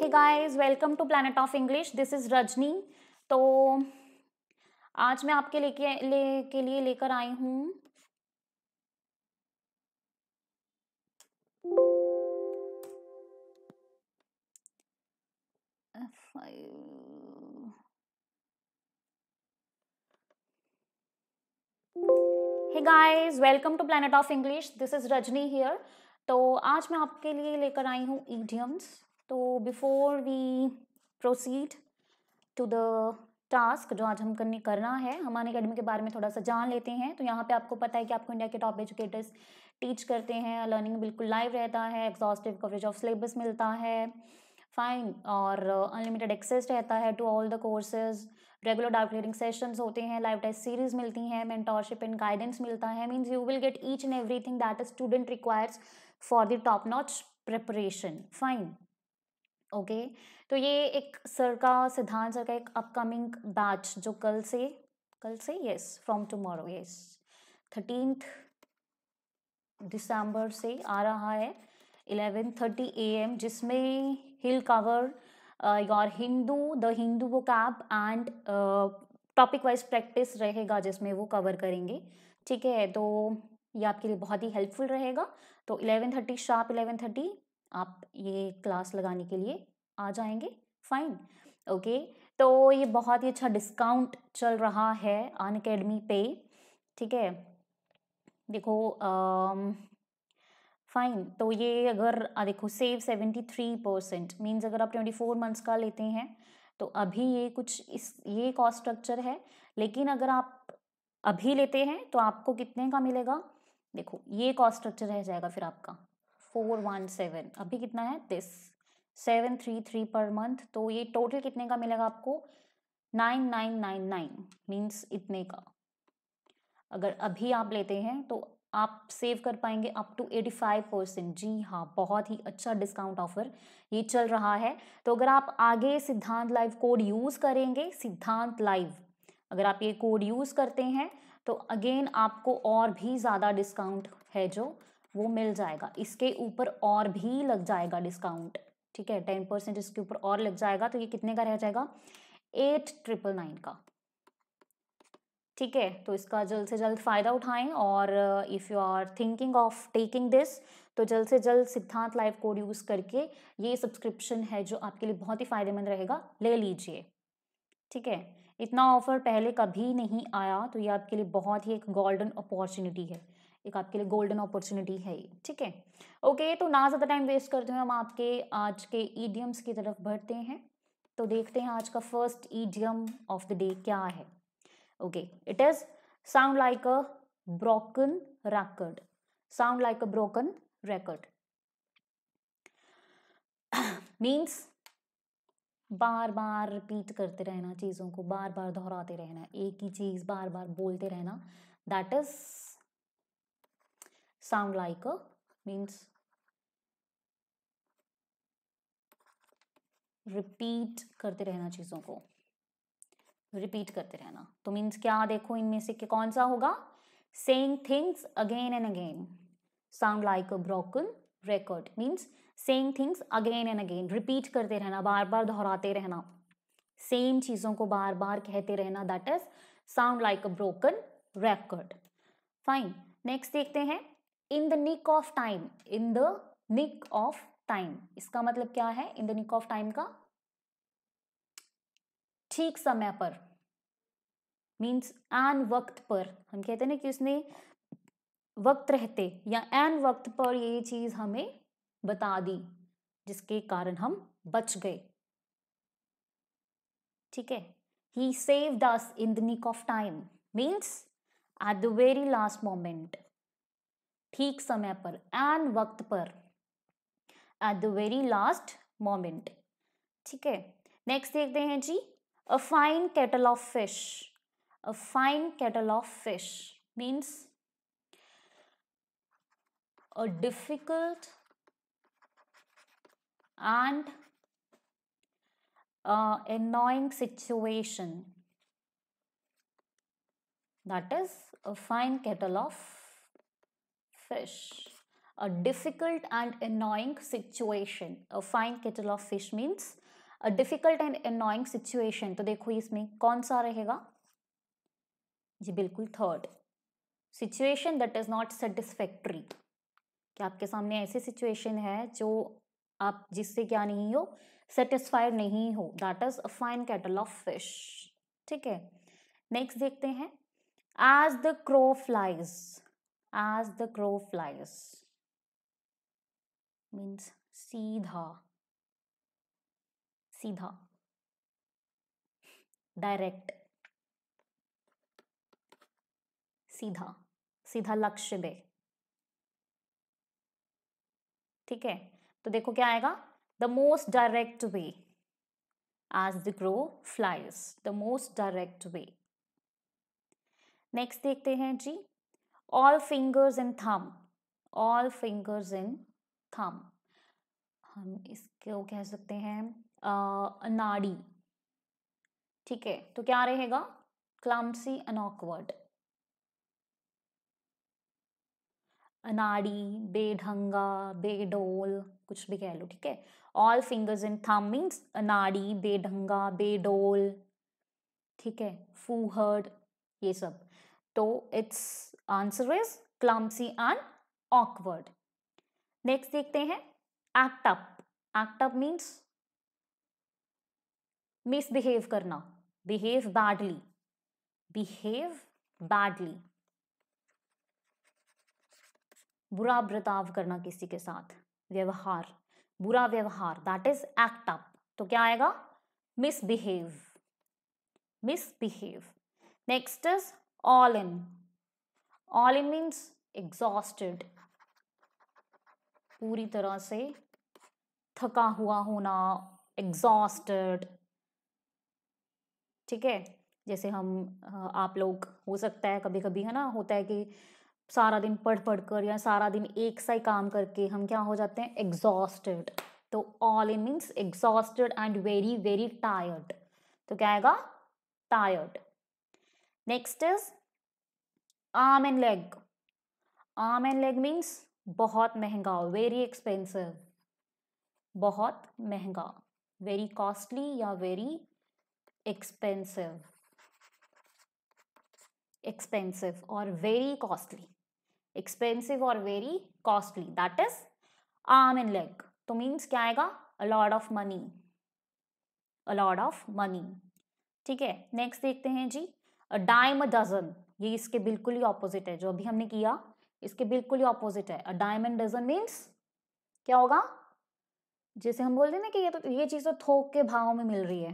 Hey guys welcome to planet of English this is Rajni तो आज मैं आपके लेके ले के लिए लेकर आई हूँ hey guys welcome to planet of English this is Rajni here तो आज मैं आपके लिए लेकर आई हूँ ईडियम्स तो before we proceed to the task जो आज हम करने करना है हमारे अकेडमी के बारे में थोड़ा सा जान लेते हैं तो यहाँ पे आपको पता है कि आपको इंडिया के टॉप एजुकेटर्स टीच करते हैं लर्निंग बिल्कुल लाइव रहता है एग्जॉस्टिव कवरेज ऑफ सिलेबस मिलता है फाइन और अनलिमिटेड uh, एक्सेस रहता है to all the courses regular doubt clearing sessions होते हैं लाइव टेस्ट सीरीज मिलती हैं मेंटोरशिप एंड गाइडेंस मिलता है means you will get each and everything that a student requires for the top notch preparation fine okay तो ये एक sir का सिद्धांत सर का एक अपकमिंग बैच जो कल से कल से yes from tomorrow yes thirteen दिसंबर से आ रहा है इलेवन थर्टी ए एम जिसमें will cover your Hindu the Hindu वो cap and topic wise practice रहेगा जिसमें वो कवर करेंगे ठीक है तो ये आपके लिए बहुत ही हेल्पफुल रहेगा तो eleven thirty sharp eleven thirty आप ये क्लास लगाने के लिए आ जाएंगे फाइन ओके तो ये बहुत ही अच्छा डिस्काउंट चल रहा है अन अकेडमी पे ठीक है देखो फाइन तो ये अगर आ, देखो सेव सेवेंटी थ्री परसेंट मीन्स अगर आप ट्वेंटी फोर मंथ्स का लेते हैं तो अभी ये कुछ इस ये कॉस्ट स्ट्रक्चर है लेकिन अगर आप अभी लेते हैं तो आपको कितने का मिलेगा देखो ये कॉस्ट स्ट्रक्चर रह जाएगा फिर आपका फोर वन सेवन अभी कितना है this seven three three per month तो ये टोटल कितने का मिलेगा आपको nine nine nine nine means इतने का अगर अभी आप लेते हैं तो आप सेव कर पाएंगे up to eighty five percent जी हाँ बहुत ही अच्छा डिस्काउंट ऑफर ये चल रहा है तो अगर आप आगे सिद्धांत लाइव कोड यूज़ करेंगे सिद्धांत लाइव अगर आप ये कोड यूज़ करते हैं तो अगेन आपको और भी ज़्यादा डिस्काउंट है जो वो मिल जाएगा इसके ऊपर और भी लग जाएगा डिस्काउंट ठीक है टेन परसेंट इसके ऊपर और लग जाएगा तो ये कितने का रह जाएगा एट ट्रिपल नाइन का ठीक है तो इसका जल्द से जल्द फ़ायदा उठाएं और if you are thinking of taking this तो जल्द से जल्द सिद्धांत लाइव कोड यूज़ करके ये सब्सक्रिप्शन है जो आपके लिए बहुत ही फ़ायदेमंद रहेगा ले लीजिए ठीक है इतना ऑफर पहले कभी नहीं आया तो ये आपके लिए बहुत ही एक गोल्डन अपॉर्चुनिटी है एक आपके लिए गोल्डन अपॉर्चुनिटी है ये ठीक है ओके तो ना ज़्यादा टाइम वेस्ट करते हुए हम आपके आज के ईडियम्स की तरफ बढ़ते हैं तो देखते हैं आज का first idiom of the day क्या है okay it is sound like a broken record sound like a broken record means बार बार रिपीट करते रहना चीज़ों को बार बार दोहराते रहना एक ही चीज़ बार बार बोलते रहना that is sound like a means repeat करते रहना चीज़ों को रिपीट करते रहना तो मीन्स क्या देखो इनमें से कौन सा होगा same things again and again sound like a broken record means same things again and again repeat करते रहना बार बार दोहराते रहना सेम चीज़ों को बार बार कहते रहना that is sound like a broken record fine next देखते हैं in the nick of time in the nick of time इसका मतलब क्या है in the nick of time का ठीक समय पर मीन्स एन वक्त पर हम कहते हैं ना कि उसने वक्त रहते या एन वक्त पर ये चीज हमें बता दी जिसके कारण हम बच गए ठीक है ही सेव दस in the nick of time means at the very last moment ठीक समय पर एन वक्त पर at the very last moment ठीक है नेक्स्ट देखते हैं जी a fine kettle of fish a fine kettle of fish means a difficult and annoying situation that is a fine fine of fish. A difficult and annoying situation. A fine kettle of fish means a difficult and annoying situation. तो देखो इसमें कौन सा रहेगा जी बिल्कुल third situation that is not satisfactory क्या आपके सामने ऐसी सिचुएशन है जो आप जिससे क्या नहीं हो सेटिस्फाइड नहीं हो that is a fine kettle of fish ठीक है नेक्स्ट देखते हैं as the crow flies as the crow flies means सीधा सीधा डायरेक्ट सीधा सीधा लक्ष्य दे ठीक है तो देखो क्या आएगा the most direct way as the crow flies the most direct way next देखते हैं जी all fingers and thumb all fingers in thumb हम इसको कह सकते हैं अनाड़ी ठीक है तो क्या रहेगा क्लामसी अनऑकवर्ड अनाड़ी बेढंगा बेडोल कुछ भी कह लो ठीक है ऑल फिंगर्स इन थम मीन्स अनाड़ी बेढंगा बेडोल ठीक है फूहड़ ये सब So its answer is clumsy and awkward. Next देखते हैं act up. Act up means misbehave करना behave badly. Behave badly. बुरा बर्ताव करना किसी के साथ व्यवहार बुरा व्यवहार दैट इज एक्ट अप तो क्या आएगा misbehave misbehave next is all in all in means exhausted पूरी तरह से थका हुआ होना एग्जॉस्टेड ठीक है जैसे हम आप लोग हो सकता है कभी कभी है ना होता है कि सारा दिन पढ़ पढ़ कर या सारा दिन एक सा ही काम करके हम क्या हो जाते हैं एग्जॉस्टेड तो all in means exhausted and very very tired तो क्या आएगा tired next is arm and leg arm and leg means बहुत महंगा वेरी एक्सपेंसिव बहुत महंगा वेरी कॉस्टली या वेरी एक्सपेंसिव एक्सपेंसिव और वेरी कॉस्टली एक्सपेंसिव और very costly that is arm and leg तो मीन्स क्या आएगा a lot of money a lot of money ठीक है नेक्स्ट देखते हैं जी डायम डजन ये इसके बिल्कुल ही ऑपोजिट है जो अभी हमने किया इसके बिल्कुल ही ऑपोजिट है अ डजन मीन्स क्या होगा जैसे हम बोलते हैं ना कि ये तो ये चीज़ तो थोक के भाव में मिल रही है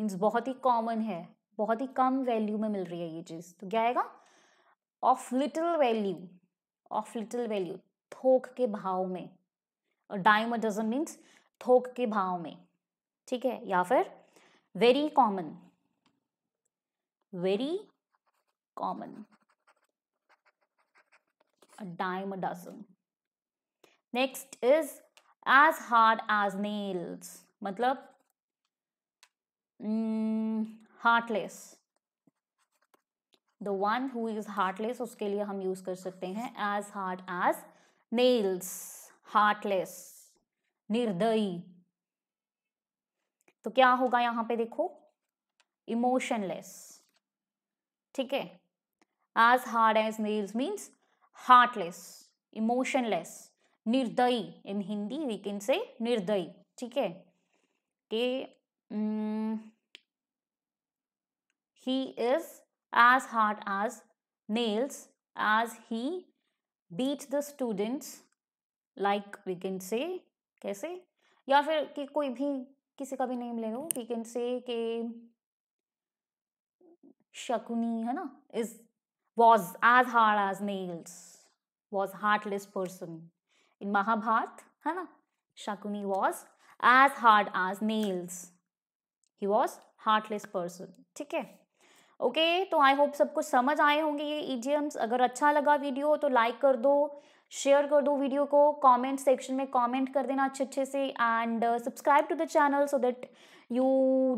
मीन्स बहुत ही कॉमन है बहुत ही कम वैल्यू में मिल रही है ये चीज़ तो क्या आएगा of little value of little value थोक के भाव में डायम डाइम डजन मीन्स थोक के भाव में ठीक है या फिर very common very common A dime a dozen. Next is as hard as मतलब heartless the one who is heartless उसके लिए हम यूज कर सकते हैं as hard as nails heartless निर्दयी तो क्या होगा यहां पे देखो इमोशनलेस ठीक है as hard as nails means heartless emotionless निर्दयी इन हिंदी वी कैन से निर्दयी ठीक है के he is as hard as nails as he beat the students like we can say कैसे या फिर कि कोई भी किसी का भी नेम ले लो वी कैन से के शकुनी है ना is was as hard as nails was heartless person in Mahabharat है ना Shakuni was as hard as nails he was heartless person ठीक है ओके okay, तो आई होप सब कुछ समझ आए होंगे ये ईजीएम्स अगर अच्छा लगा वीडियो तो लाइक कर दो शेयर कर दो वीडियो को कमेंट सेक्शन में कमेंट कर देना अच्छे अच्छे से and subscribe to the channel so that you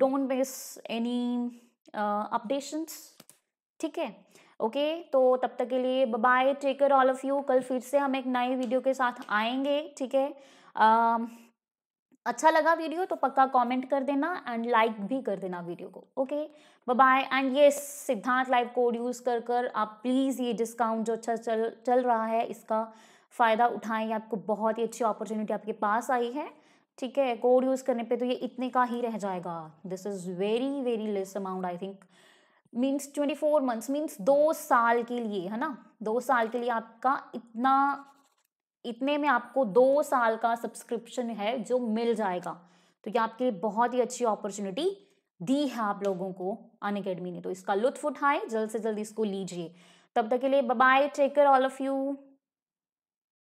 don't miss any updations ठीक है ओके तो तब तक के लिए bye take care all of you कल फिर से हम एक नए वीडियो के साथ आएंगे ठीक है uh, अच्छा लगा वीडियो तो पक्का कमेंट कर देना एंड लाइक भी कर देना वीडियो को ओके बाय एंड ये सिद्धांत लाइव कोड यूज़ कर कर आप प्लीज़ ये डिस्काउंट जो अच्छा चल चल रहा है इसका फ़ायदा उठाएं आपको बहुत ही अच्छी अपॉर्चुनिटी आपके पास आई है ठीक है कोड यूज़ करने पे तो ये इतने का ही रह जाएगा this is very very less amount I think means twenty four months means दो साल के लिए है ना दो साल के लिए आपका इतना इतने में आपको दो साल का सब्सक्रिप्शन है जो मिल जाएगा तो ये आपके लिए बहुत ही अच्छी अपॉर्चुनिटी दी है आप लोगों को अन अकेडमी ने तो इसका लुत्फ उठाए जल्द से जल्द इसको लीजिए तब तक के लिए bye take care all of you